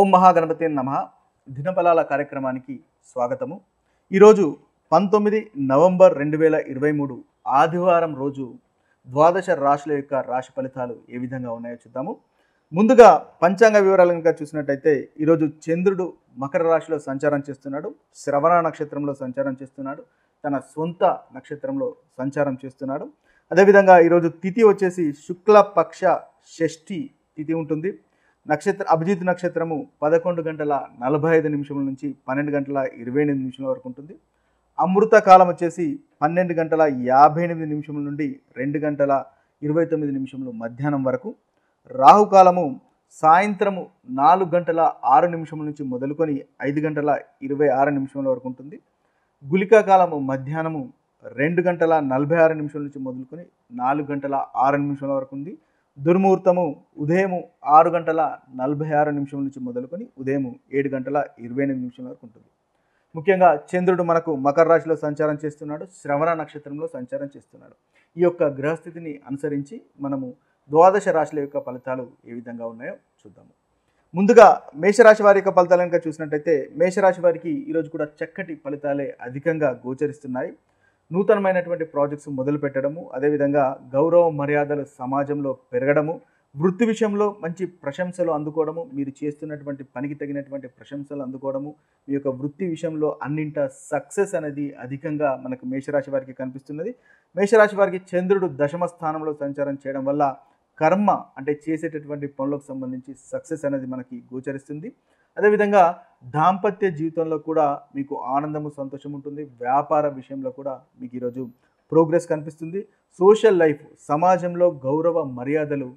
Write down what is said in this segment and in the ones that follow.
ఓం మహాగణపతి నమ దినఫలాల కార్యక్రమానికి స్వాగతము ఈరోజు పంతొమ్మిది నవంబర్ రెండు వేల ఇరవై మూడు ఆదివారం రోజు ద్వాదశ రాశుల యొక్క రాశి ఫలితాలు ఏ విధంగా ఉన్నాయో చూద్దాము ముందుగా పంచాంగ వివరాలు కనుక చూసినట్టయితే ఈరోజు చంద్రుడు మకర రాశిలో సంచారం చేస్తున్నాడు శ్రవణ నక్షత్రంలో సంచారం చేస్తున్నాడు తన సొంత నక్షత్రంలో సంచారం చేస్తున్నాడు అదేవిధంగా ఈరోజు తిథి వచ్చేసి శుక్లపక్ష షష్ఠి తిథి ఉంటుంది నక్షత్ర అభిజిత్ నక్షత్రము పదకొండు గంటల నలభై ఐదు నిమిషముల నుంచి పన్నెండు గంటల ఇరవై ఎనిమిది నిమిషాల వరకు ఉంటుంది అమృత కాలం వచ్చేసి పన్నెండు గంటల యాభై ఎనిమిది నిమిషముల నుండి రెండు గంటల ఇరవై తొమ్మిది నిమిషములు మధ్యాహ్నం వరకు రాహుకాలము సాయంత్రము నాలుగు గంటల ఆరు నిమిషముల నుంచి మొదలుకొని ఐదు గంటల ఇరవై ఆరు నిమిషముల వరకు ఉంటుంది గులికా కాలము మధ్యాహ్నము రెండు గంటల నలభై ఆరు నిమిషముల నుంచి మొదలుకొని నాలుగు గంటల ఆరు నిమిషముల వరకు ఉంది దుర్ముహూర్తము ఉదయం ఆరు గంటల నలభై ఆరు నిమిషం నుంచి మొదలుకొని ఉదయం ఏడు గంటల ఇరవై ఎనిమిది నిమిషం వరకు ఉంటుంది ముఖ్యంగా చంద్రుడు మనకు మకర రాశిలో సంచారం చేస్తున్నాడు శ్రవణ నక్షత్రంలో సంచారం చేస్తున్నాడు ఈ యొక్క గ్రహస్థితిని అనుసరించి మనము ద్వాదశ రాశుల యొక్క ఫలితాలు ఏ విధంగా ఉన్నాయో చూద్దాము ముందుగా మేషరాశి వారి యొక్క ఫలితాలు కనుక చూసినట్టయితే మేషరాశి వారికి ఈరోజు కూడా చక్కటి ఫలితాలే అధికంగా గోచరిస్తున్నాయి నూతనమైనటువంటి ప్రాజెక్ట్స్ మొదలు పెట్టడము అదేవిధంగా గౌరవ మర్యాదలు సమాజంలో పెరగడము వృత్తి విషయంలో మంచి ప్రశంసలు అందుకోవడము మీరు చేస్తున్నటువంటి పనికి తగినటువంటి ప్రశంసలు అందుకోవడము మీ యొక్క వృత్తి విషయంలో అన్నింట సక్సెస్ అనేది అధికంగా మనకు మేషరాశి వారికి కనిపిస్తున్నది మేషరాశి వారికి చంద్రుడు దశమ స్థానంలో సంచారం చేయడం వల్ల కర్మ అంటే చేసేటటువంటి పనులకు సంబంధించి సక్సెస్ అనేది మనకి గోచరిస్తుంది అదేవిధంగా దాంపత్య జీవితంలో కూడా మీకు ఆనందము సంతోషం ఉంటుంది వ్యాపార విషయంలో కూడా మీకు ఈరోజు ప్రోగ్రెస్ కనిపిస్తుంది సోషల్ లైఫ్ సమాజంలో గౌరవ మర్యాదలు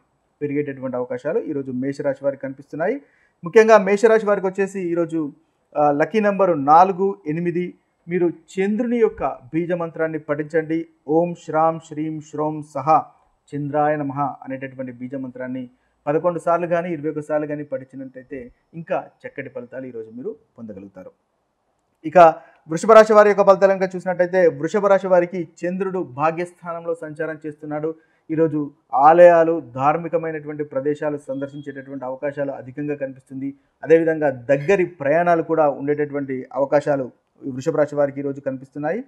పెరిగేటటువంటి అవకాశాలు ఈరోజు మేషరాశి వారికి కనిపిస్తున్నాయి ముఖ్యంగా మేషరాశి వారికి వచ్చేసి ఈరోజు లక్కీ నెంబరు నాలుగు ఎనిమిది మీరు చంద్రుని యొక్క బీజమంత్రాన్ని పఠించండి ఓం శ్రాం శ్రీం శ్రోం సహా చంద్రాయ నమ అనేటటువంటి బీజమంత్రాన్ని పదకొండు సార్లు కానీ ఇరవై ఒక సార్లు కానీ పడిచినట్టయితే ఇంకా చక్కటి ఫలితాలు ఈరోజు మీరు పొందగలుగుతారు ఇక వృషభ రాశి వారి యొక్క ఫలితాలు కనుక చూసినట్టయితే వృషభ రాశి వారికి చంద్రుడు భాగ్యస్థానంలో సంచారం చేస్తున్నాడు ఈరోజు ఆలయాలు ధార్మికమైనటువంటి ప్రదేశాలు సందర్శించేటటువంటి అవకాశాలు అధికంగా కనిపిస్తుంది అదేవిధంగా దగ్గరి ప్రయాణాలు కూడా ఉండేటటువంటి అవకాశాలు వృషభ రాశి వారికి ఈరోజు కనిపిస్తున్నాయి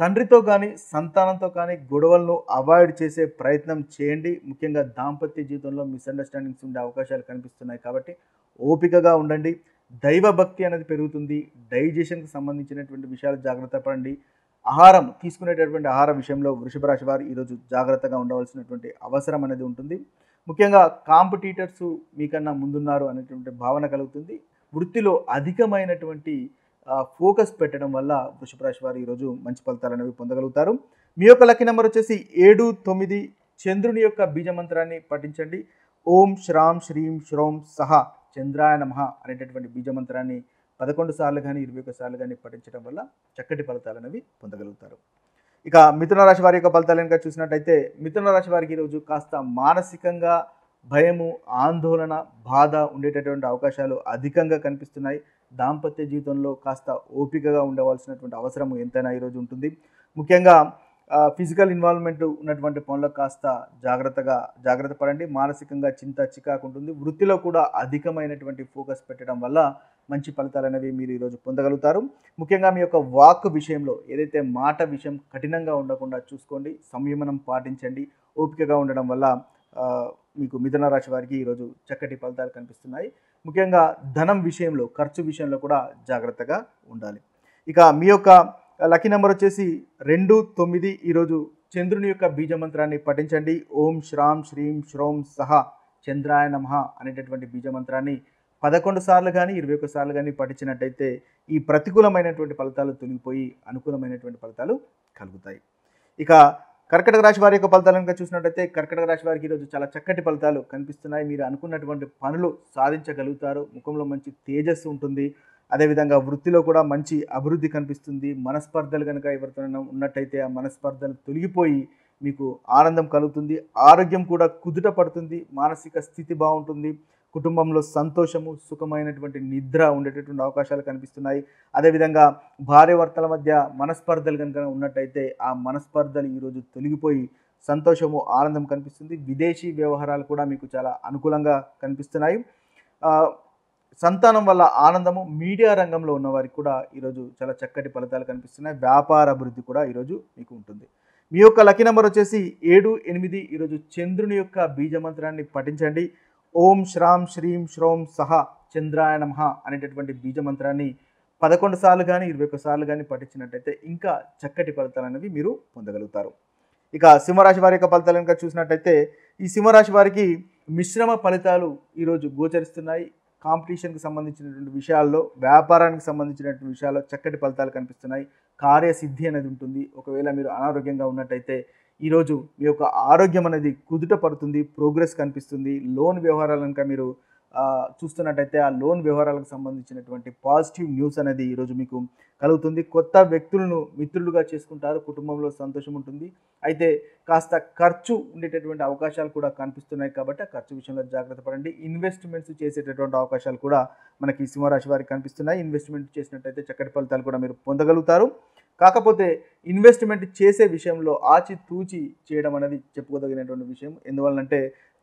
తండ్రితో కానీ సంతానంతో కానీ గొడవలను అవాయిడ్ చేసే ప్రయత్నం చేయండి ముఖ్యంగా దాంపత్య జీవితంలో మిస్అండర్స్టాండింగ్స్ ఉండే అవకాశాలు కనిపిస్తున్నాయి కాబట్టి ఓపికగా ఉండండి దైవభక్తి అనేది పెరుగుతుంది డైజెషన్కి సంబంధించినటువంటి విషయాలు జాగ్రత్త పడండి ఆహారం తీసుకునేటటువంటి ఆహార విషయంలో వృషభ రాశి వారు ఈరోజు జాగ్రత్తగా ఉండవలసినటువంటి అవసరం అనేది ఉంటుంది ముఖ్యంగా కాంపిటీటర్స్ మీకన్నా ముందున్నారు అనేటువంటి భావన కలుగుతుంది వృత్తిలో అధికమైనటువంటి ఫోకస్ పెట్టడం వల్ల వృషభ రాశి వారు ఈరోజు మంచి ఫలితాలు అనేవి పొందగలుగుతారు మీ యొక్క లక్కీ నెంబర్ వచ్చేసి ఏడు తొమ్మిది చంద్రుని యొక్క బీజ మంత్రాన్ని పఠించండి ఓం శ్రాం శ్రీం శ్రోం సహ చంద్రాయ నమః అనేటటువంటి బీజ మంత్రాన్ని పదకొండు సార్లు కానీ ఇరవై ఒక సార్లు కానీ పఠించడం వల్ల చక్కటి ఫలితాలు అనేవి పొందగలుగుతారు ఇక మిథున రాశి వారి యొక్క ఫలితాలు కనుక చూసినట్టయితే మిథున రాశి వారికి ఈరోజు కాస్త మానసికంగా భయము ఆందోళన బాధ ఉండేటటువంటి అవకాశాలు అధికంగా కనిపిస్తున్నాయి దాంపత్య జీవితంలో కాస్త ఓపికగా ఉండవలసినటువంటి అవసరం ఎంతైనా ఈరోజు ఉంటుంది ముఖ్యంగా ఫిజికల్ ఇన్వాల్వ్మెంట్ ఉన్నటువంటి పనులకు కాస్త జాగ్రత్తగా జాగ్రత్త పడండి మానసికంగా చింత చికాకు ఉంటుంది వృత్తిలో కూడా అధికమైనటువంటి ఫోకస్ పెట్టడం వల్ల మంచి ఫలితాలు అనేవి మీరు ఈరోజు పొందగలుగుతారు ముఖ్యంగా మీ యొక్క వాక్ విషయంలో ఏదైతే మాట విషయం కఠినంగా ఉండకుండా చూసుకోండి సంయమనం పాటించండి ఓపికగా ఉండడం వల్ల మీకు మిథున రాశి వారికి ఈరోజు చక్కటి ఫలితాలు కనిపిస్తున్నాయి ముఖ్యంగా ధనం విషయంలో ఖర్చు విషయంలో కూడా జాగ్రత్తగా ఉండాలి ఇక మీ యొక్క లక్కీ నెంబర్ వచ్చేసి రెండు తొమ్మిది ఈరోజు చంద్రుని యొక్క బీజ మంత్రాన్ని పఠించండి ఓం శ్రాం శ్రీం శ్రోం సహ చంద్రాయ నమ అనేటటువంటి బీజ మంత్రాన్ని పదకొండు సార్లు కానీ ఇరవై ఒక్క సార్లు కానీ పఠించినట్టయితే ఈ ప్రతికూలమైనటువంటి ఫలితాలు తొలగిపోయి అనుకూలమైనటువంటి ఫలితాలు కలుగుతాయి ఇక కర్కటక రాశి వారి యొక్క ఫలితాలను కనుక చూసినట్టయితే కర్కటక రాశి వారికి ఈరోజు చాలా చక్కటి ఫలితాలు కనిపిస్తున్నాయి మీరు అనుకున్నటువంటి పనులు సాధించగలుగుతారు ముఖంలో మంచి తేజస్సు ఉంటుంది అదేవిధంగా వృత్తిలో కూడా మంచి అభివృద్ధి కనిపిస్తుంది మనస్పర్ధలు కనుక ఎవరితో ఉన్నట్టయితే ఆ మనస్పర్ధలు తొలగిపోయి మీకు ఆనందం కలుగుతుంది ఆరోగ్యం కూడా కుదుట పడుతుంది మానసిక స్థితి బాగుంటుంది కుటుంబంలో సంతోషము సుఖమైనటువంటి నిద్ర ఉండేటటువంటి అవకాశాలు కనిపిస్తున్నాయి అదేవిధంగా భార్య భర్తల మధ్య మనస్పర్ధలు కనుక ఉన్నట్టయితే ఆ మనస్పర్ధలు ఈరోజు తొలగిపోయి సంతోషము ఆనందం కనిపిస్తుంది విదేశీ వ్యవహారాలు కూడా మీకు చాలా అనుకూలంగా కనిపిస్తున్నాయి సంతానం వల్ల ఆనందము మీడియా రంగంలో ఉన్నవారికి కూడా ఈరోజు చాలా చక్కటి ఫలితాలు కనిపిస్తున్నాయి వ్యాపార అభివృద్ధి కూడా ఈరోజు మీకు ఉంటుంది మీ యొక్క లక్కీ నెంబర్ వచ్చేసి ఏడు ఎనిమిది ఈరోజు చంద్రుని యొక్క బీజ మంత్రాన్ని పఠించండి ఓం శ్రాం శ్రీం శ్రోం సహ చంద్రాయ నమః అనేటటువంటి బీజ మంత్రాన్ని పదకొండు సార్లు కానీ ఇరవై ఒక్క సార్లు కానీ పఠించినట్టయితే ఇంకా చక్కటి ఫలితాలు అనేవి మీరు పొందగలుగుతారు ఇక సింహరాశి వారి యొక్క ఫలితాలు కనుక చూసినట్టయితే ఈ సింహరాశి వారికి మిశ్రమ ఫలితాలు ఈరోజు గోచరిస్తున్నాయి కాంపిటీషన్కి సంబంధించినటువంటి విషయాల్లో వ్యాపారానికి సంబంధించినటువంటి విషయాల్లో చక్కటి ఫలితాలు కనిపిస్తున్నాయి కార్యసిద్ధి అనేది ఉంటుంది ఒకవేళ మీరు అనారోగ్యంగా ఉన్నట్టయితే ఈరోజు మీ యొక్క ఆరోగ్యం అనేది కుదుట పడుతుంది ప్రోగ్రెస్ కనిపిస్తుంది లోన్ వ్యవహారాలు కనుక మీరు చూస్తున్నట్టయితే ఆ లోన్ వ్యవహారాలకు సంబంధించినటువంటి పాజిటివ్ న్యూస్ అనేది ఈరోజు మీకు కలుగుతుంది కొత్త వ్యక్తులను మిత్రులుగా చేసుకుంటారు కుటుంబంలో సంతోషం ఉంటుంది అయితే కాస్త ఖర్చు ఉండేటటువంటి అవకాశాలు కూడా కనిపిస్తున్నాయి కాబట్టి ఖర్చు విషయంలో జాగ్రత్త పడండి ఇన్వెస్ట్మెంట్స్ చేసేటటువంటి అవకాశాలు కూడా మనకి సింహరాశి వారికి కనిపిస్తున్నాయి ఇన్వెస్ట్మెంట్ చేసినట్టయితే చక్కటి ఫలితాలు కూడా మీరు పొందగలుగుతారు కాకపోతే ఇన్వెస్ట్మెంట్ చేసే విషయంలో ఆచితూచి చేయడం అనేది చెప్పుకోదగినటువంటి విషయం ఎందువల్లంటే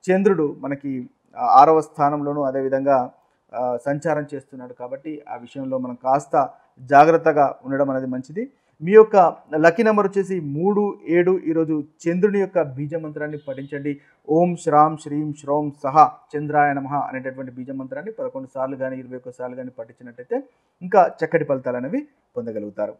చంద్రుడు మనకి ఆరవ స్థానంలోనూ అదేవిధంగా సంచారం చేస్తున్నాడు కాబట్టి ఆ విషయంలో మనం కాస్త జాగ్రత్తగా ఉండడం అనేది మంచిది మీ యొక్క లక్కీ నెంబర్ వచ్చేసి మూడు ఏడు ఈరోజు చంద్రుని యొక్క బీజ మంత్రాన్ని పఠించండి ఓం శ్రాం శ్రీం శ్రోం సహ చంద్రాయ నమ అనేటటువంటి బీజ మంత్రాన్ని పదకొండు సార్లు కానీ ఇరవై ఒక్క సార్లు కానీ పఠించినట్టయితే ఇంకా చక్కటి ఫలితాలు అనేవి పొందగలుగుతారు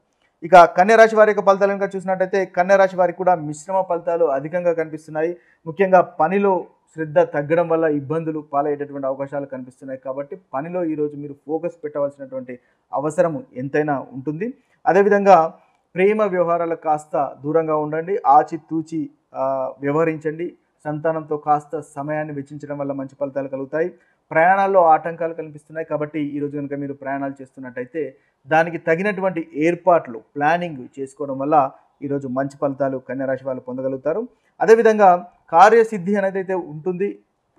ఇక కన్యా రాశి వారి యొక్క ఫలితాలు కనుక చూసినట్టయితే కన్యా రాశి వారికి కూడా మిశ్రమ ఫలితాలు అధికంగా కనిపిస్తున్నాయి ముఖ్యంగా పనిలో శ్రద్ధ తగ్గడం వల్ల ఇబ్బందులు పాలయ్యేటటువంటి అవకాశాలు కనిపిస్తున్నాయి కాబట్టి పనిలో ఈరోజు మీరు ఫోకస్ పెట్టవలసినటువంటి అవసరం ఎంతైనా ఉంటుంది అదేవిధంగా ప్రేమ వ్యవహారాలు కాస్త దూరంగా ఉండండి ఆచితూచి వ్యవహరించండి సంతానంతో కాస్త సమయాన్ని వెచ్చించడం వల్ల మంచి ఫలితాలు కలుగుతాయి ప్రయాణాల్లో ఆటంకాలు కనిపిస్తున్నాయి కాబట్టి ఈరోజు కనుక మీరు ప్రయాణాలు చేస్తున్నట్టయితే దానికి తగినటువంటి ఏర్పాట్లు ప్లానింగ్ చేసుకోవడం వల్ల ఈరోజు మంచి ఫలితాలు కన్యరాశి వాళ్ళు పొందగలుగుతారు అదేవిధంగా కార్యసిద్ధి అనేది అయితే ఉంటుంది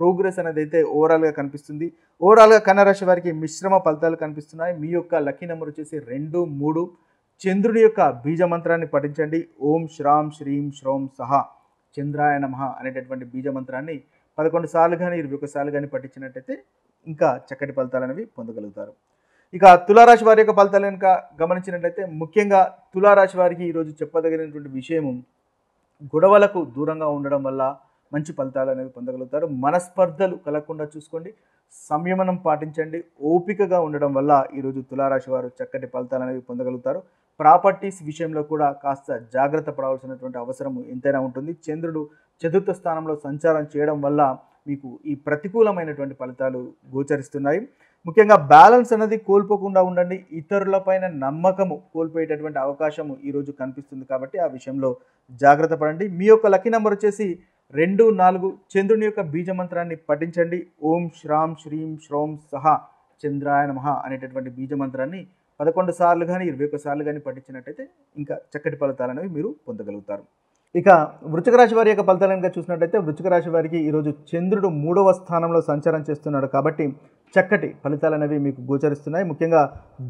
ప్రోగ్రెస్ అనేది అయితే ఓవరాల్గా కనిపిస్తుంది ఓవరాల్గా కన్యరాశి వారికి మిశ్రమ ఫలితాలు కనిపిస్తున్నాయి మీ యొక్క లక్కీ నెంబర్ వచ్చేసి రెండు మూడు చంద్రుడి యొక్క బీజ మంత్రాన్ని పఠించండి ఓం శ్రాం శ్రీం శ్రోం సహా చంద్రాయ నమ అనేటటువంటి బీజ మంత్రాన్ని పదకొండు సార్లు కానీ ఇరవై ఒకసార్లు కానీ పట్టించినట్టయితే ఇంకా చక్కటి ఫలితాలు అనేవి పొందగలుగుతారు ఇక తులారాశి వారి యొక్క ఫలితాలు కనుక గమనించినట్లయితే ముఖ్యంగా తులారాశి వారికి ఈరోజు చెప్పదగినటువంటి విషయం గొడవలకు దూరంగా ఉండడం వల్ల మంచి ఫలితాలు అనేవి పొందగలుగుతారు మనస్పర్ధలు కలగకుండా చూసుకోండి సంయమనం పాటించండి ఓపికగా ఉండడం వల్ల ఈరోజు తులారాశి వారు చక్కటి ఫలితాలు అనేవి పొందగలుగుతారు ప్రాపర్టీస్ విషయంలో కూడా కాస్త జాగ్రత్త పడవలసినటువంటి అవసరం ఎంతైనా ఉంటుంది చంద్రుడు చతుర్థ స్థానంలో సంచారం చేయడం వల్ల మీకు ఈ ప్రతికూలమైనటువంటి ఫలితాలు గోచరిస్తున్నాయి ముఖ్యంగా బ్యాలెన్స్ అనేది కోల్పోకుండా ఉండండి ఇతరులపైన నమ్మకము కోల్పోయేటటువంటి అవకాశము ఈరోజు కనిపిస్తుంది కాబట్టి ఆ విషయంలో జాగ్రత్త పడండి మీ యొక్క లక్కీ నెంబర్ వచ్చేసి రెండు నాలుగు చంద్రుని యొక్క బీజ మంత్రాన్ని పఠించండి ఓం శ్రామ్ శ్రీం శ్రోం సహ చంద్రాయ నమ అనేటటువంటి బీజ మంత్రాన్ని పదకొండు సార్లు కానీ ఇరవై ఒక్క సార్లు కానీ పఠించినట్టయితే ఇంకా చక్కటి ఫలితాలు అనేవి మీరు పొందగలుగుతారు ఇక వృచ్చక రాశి వారి యొక్క ఫలితాలు కనుక చూసినట్టయితే వృచ్చక రాశి వారికి ఈరోజు చంద్రుడు మూడవ స్థానంలో సంచారం చేస్తున్నాడు కాబట్టి చక్కటి ఫలితాలు అనేవి మీకు గోచరిస్తున్నాయి ముఖ్యంగా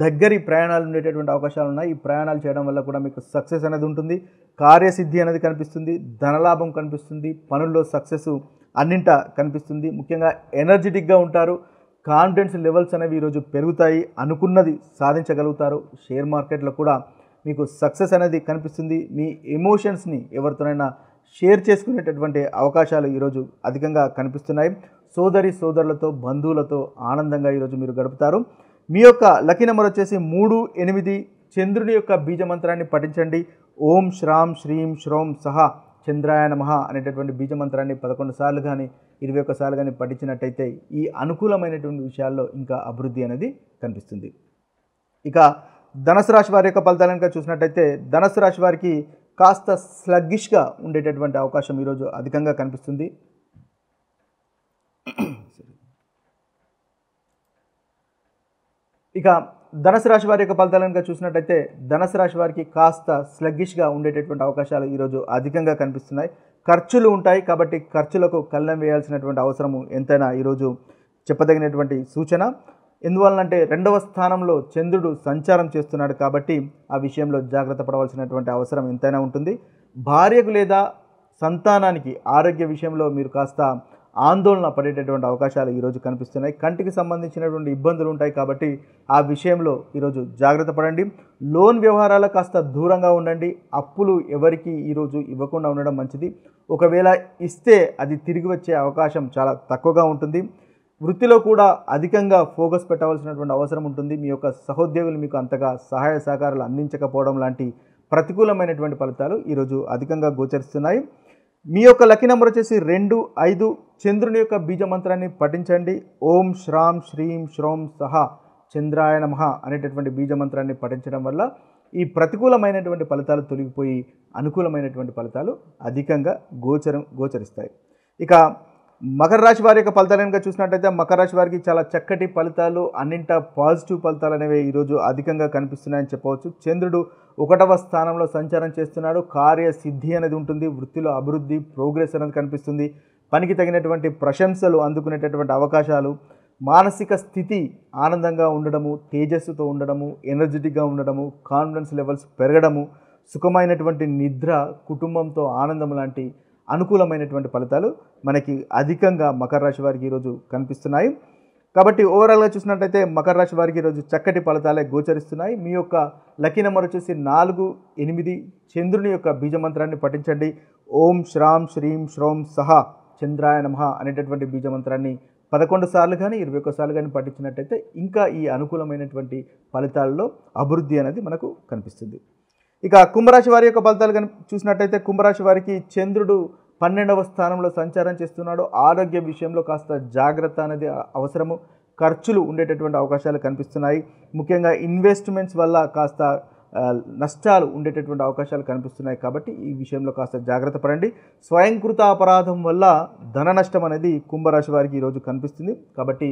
దగ్గరి ప్రయాణాలు ఉండేటటువంటి అవకాశాలు ఉన్నాయి ఈ ప్రయాణాలు చేయడం వల్ల కూడా మీకు సక్సెస్ అనేది ఉంటుంది కార్యసిద్ధి అనేది కనిపిస్తుంది ధనలాభం కనిపిస్తుంది పనుల్లో సక్సెస్ అన్నింట కనిపిస్తుంది ముఖ్యంగా ఎనర్జెటిక్గా ఉంటారు కాన్ఫిడెన్స్ లెవెల్స్ అనేవి ఈరోజు పెరుగుతాయి అనుకున్నది సాధించగలుగుతారు షేర్ మార్కెట్లో కూడా మీకు సక్సెస్ అనేది కనిపిస్తుంది మీ ఎమోషన్స్ని ఎవరితోనైనా షేర్ చేసుకునేటటువంటి అవకాశాలు ఈరోజు అధికంగా కనిపిస్తున్నాయి సోదరి సోదరులతో బంధువులతో ఆనందంగా ఈరోజు మీరు గడుపుతారు మీ యొక్క లక్కీ నెంబర్ వచ్చేసి మూడు ఎనిమిది చంద్రుని యొక్క బీజమంత్రాన్ని పఠించండి ఓం శ్రాం శ్రీం శ్రోం సహా చంద్రాయ మహా అనేటటువంటి బీజమంత్రాన్ని పదకొండు సార్లు కానీ ఇరవై ఒక్క సార్లు కానీ పఠించినట్టయితే ఈ అనుకూలమైనటువంటి విషయాల్లో ఇంకా అభివృద్ధి అనేది కనిపిస్తుంది ఇక ధనసు రాశి వారి యొక్క ఫలితాలను చూసినట్టయితే ధనసు రాశి వారికి కాస్త స్లగ్గిష్గా ఉండేటటువంటి అవకాశం ఈరోజు అధికంగా కనిపిస్తుంది ఇక ధనసు రాశి వారి యొక్క ఫలితాలు కనుక చూసినట్టయితే ధనసు రాశి వారికి కాస్త స్లగ్గిష్గా ఉండేటటువంటి అవకాశాలు ఈరోజు అధికంగా కనిపిస్తున్నాయి ఖర్చులు ఉంటాయి కాబట్టి ఖర్చులకు కళ్ళం వేయాల్సినటువంటి అవసరము ఎంతైనా ఈరోజు చెప్పదగినటువంటి సూచన ఎందువలనంటే రెండవ స్థానంలో చంద్రుడు సంచారం చేస్తున్నాడు కాబట్టి ఆ విషయంలో జాగ్రత్త పడవలసినటువంటి అవసరం ఎంతైనా ఉంటుంది భార్యకు లేదా సంతానానికి ఆరోగ్య విషయంలో మీరు కాస్త ఆందోళన పడేటటువంటి అవకాశాలు ఈరోజు కనిపిస్తున్నాయి కంటికి సంబంధించినటువంటి ఇబ్బందులు ఉంటాయి కాబట్టి ఆ విషయంలో ఈరోజు జాగ్రత్త పడండి లోన్ వ్యవహారాలు కాస్త దూరంగా ఉండండి అప్పులు ఎవరికి ఈరోజు ఇవ్వకుండా ఉండడం మంచిది ఒకవేళ ఇస్తే అది తిరిగి వచ్చే అవకాశం చాలా తక్కువగా ఉంటుంది వృత్తిలో కూడా అధికంగా ఫోకస్ పెట్టవలసినటువంటి అవసరం ఉంటుంది మీ యొక్క సహోద్యోగులు మీకు అంతగా సహాయ సహకారాలు అందించకపోవడం లాంటి ప్రతికూలమైనటువంటి ఫలితాలు ఈరోజు అధికంగా గోచరిస్తున్నాయి మీ యొక్క లక్కీ నెంబర్ వచ్చేసి రెండు ఐదు చంద్రుని యొక్క బీజ మంత్రాన్ని పఠించండి ఓం శ్రాం శ్రీం శ్రోం సహా చంద్రాయ నమ అనేటటువంటి బీజ మంత్రాన్ని పఠించడం వల్ల ఈ ప్రతికూలమైనటువంటి ఫలితాలు తొలగిపోయి అనుకూలమైనటువంటి ఫలితాలు అధికంగా గోచరం గోచరిస్తాయి ఇక మకర రాశి వారి యొక్క ఫలితాలు కనుక చూసినట్టయితే మకర రాశి వారికి చాలా చక్కటి ఫలితాలు అన్నింట పాజిటివ్ ఫలితాలు అనేవి ఈరోజు అధికంగా కనిపిస్తున్నాయని చెప్పవచ్చు చంద్రుడు ఒకటవ స్థానంలో సంచారం చేస్తున్నాడు కార్యసిద్ధి అనేది ఉంటుంది వృత్తిలో అభివృద్ధి ప్రోగ్రెస్ అనేది కనిపిస్తుంది పనికి తగినటువంటి ప్రశంసలు అందుకునేటటువంటి అవకాశాలు మానసిక స్థితి ఆనందంగా ఉండడము తేజస్సుతో ఉండడము ఎనర్జెటిక్గా ఉండడము కాన్ఫిడెన్స్ లెవెల్స్ పెరగడము సుఖమైనటువంటి నిద్ర కుటుంబంతో ఆనందం లాంటి అనుకూలమైనటువంటి ఫలితాలు మనకి అధికంగా మకర రాశి వారికి ఈరోజు కనిపిస్తున్నాయి కాబట్టి ఓవరాల్గా చూసినట్టయితే మకర రాశి వారికి ఈరోజు చక్కటి ఫలితాలే గోచరిస్తున్నాయి మీ యొక్క లక్కీ నెంబర్ వచ్చేసి నాలుగు ఎనిమిది చంద్రుని యొక్క బీజమంత్రాన్ని పఠించండి ఓం శ్రాం శ్రీం శ్రోం సహ చంద్రాయ నమ అనేటటువంటి బీజమంత్రాన్ని పదకొండు సార్లు కానీ ఇరవై ఒక్క సార్లు కానీ పఠించినట్టయితే ఇంకా ఈ అనుకూలమైనటువంటి ఫలితాల్లో అభివృద్ధి అనేది మనకు కనిపిస్తుంది ఇక కుంభరాశి వారి యొక్క ఫలితాలు చూసినట్టయితే కుంభరాశి వారికి చంద్రుడు పన్నెండవ స్థానంలో సంచారం చేస్తున్నాడు ఆరోగ్య విషయంలో కాస్త జాగ్రత్త అనేది అవసరము ఖర్చులు ఉండేటటువంటి అవకాశాలు కనిపిస్తున్నాయి ముఖ్యంగా ఇన్వెస్ట్మెంట్స్ వల్ల కాస్త నష్టాలు ఉండేటటువంటి అవకాశాలు కనిపిస్తున్నాయి కాబట్టి ఈ విషయంలో కాస్త జాగ్రత్త పడండి స్వయంకృత అపరాధం వల్ల ధన నష్టం అనేది కుంభరాశి వారికి ఈరోజు కనిపిస్తుంది కాబట్టి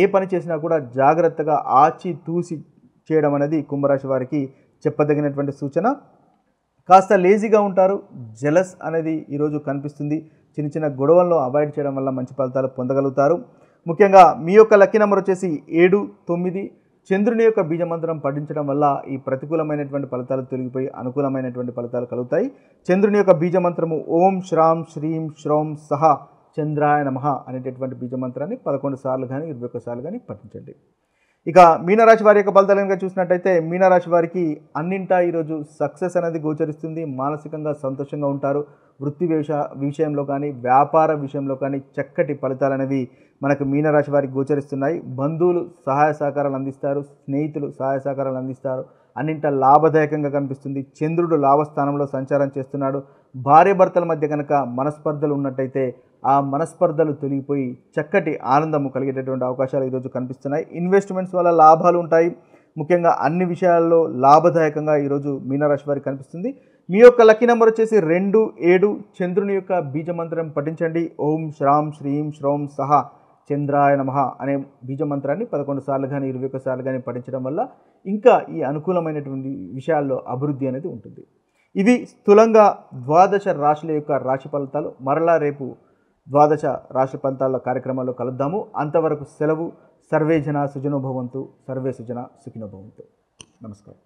ఏ పని చేసినా కూడా జాగ్రత్తగా ఆచి తూసి చేయడం అనేది కుంభరాశి వారికి చెప్పదగినటువంటి సూచన కాస్త లేజీగా ఉంటారు జెలస్ అనేది ఈరోజు కనిపిస్తుంది చిన్న చిన్న గొడవల్లో అవాయిడ్ చేయడం వల్ల మంచి ఫలితాలు పొందగలుగుతారు ముఖ్యంగా మీ యొక్క లక్కీ నెంబర్ వచ్చేసి ఏడు తొమ్మిది చంద్రుని యొక్క బీజమంత్రం పఠించడం వల్ల ఈ ప్రతికూలమైనటువంటి ఫలితాలు తొలగిపోయి అనుకూలమైనటువంటి ఫలితాలు కలుగుతాయి చంద్రుని యొక్క బీజమంత్రము ఓం శ్రాం శ్రీం శ్రోం సహ చంద్రాయ నమ అనేటటువంటి బీజమంత్రాన్ని పదకొండు సార్లు కానీ ఇరవై ఒక్కసార్లు కానీ పఠించండి ఇక మీనరాశి వారి యొక్క ఫలితాలను చూసినట్టయితే మీనరాశి వారికి అన్నింటా ఈరోజు సక్సెస్ అనేది గోచరిస్తుంది మానసికంగా సంతోషంగా ఉంటారు వృత్తి వేష విషయంలో కానీ వ్యాపార విషయంలో కానీ చక్కటి ఫలితాలు అనేవి మనకు మీనరాశి వారికి గోచరిస్తున్నాయి బంధువులు సహాయ సహకారాలు అందిస్తారు స్నేహితులు సహాయ సహకారాలు అందిస్తారు అన్నింట లాభదాయకంగా కనిపిస్తుంది చంద్రుడు లాభస్థానంలో సంచారం చేస్తున్నాడు భార్య భర్తల మధ్య కనుక మనస్పర్ధలు ఉన్నట్టయితే ఆ మనస్పర్ధలు తొలగిపోయి చక్కటి ఆనందము కలిగేటటువంటి అవకాశాలు ఈరోజు కనిపిస్తున్నాయి ఇన్వెస్ట్మెంట్స్ వల్ల లాభాలు ఉంటాయి ముఖ్యంగా అన్ని విషయాల్లో లాభదాయకంగా ఈరోజు మీనరాశి వారికి కనిపిస్తుంది మీ యొక్క లక్కీ నెంబర్ వచ్చేసి రెండు ఏడు చంద్రుని యొక్క బీజమంత్రం పఠించండి ఓం శ్రాం శ్రీం శ్రోం సహా చంద్రాయ నమ అనే బీజమంత్రాన్ని పదకొండు సార్లు కానీ ఇరవై ఒక్క సార్లు కానీ పఠించడం వల్ల ఇంకా ఈ అనుకూలమైనటువంటి విషయాల్లో అభివృద్ధి అనేది ఉంటుంది ఇది స్థూలంగా ద్వాదశ రాశుల యొక్క రాశి ఫలితాలు మరలా రేపు ద్వాదశ రాశి ఫలితాల కార్యక్రమాల్లో కలుద్దాము అంతవరకు సెలవు సర్వే జన సుజనోభవంతు సర్వే సుజన సుఖినోభవంతు నమస్కారం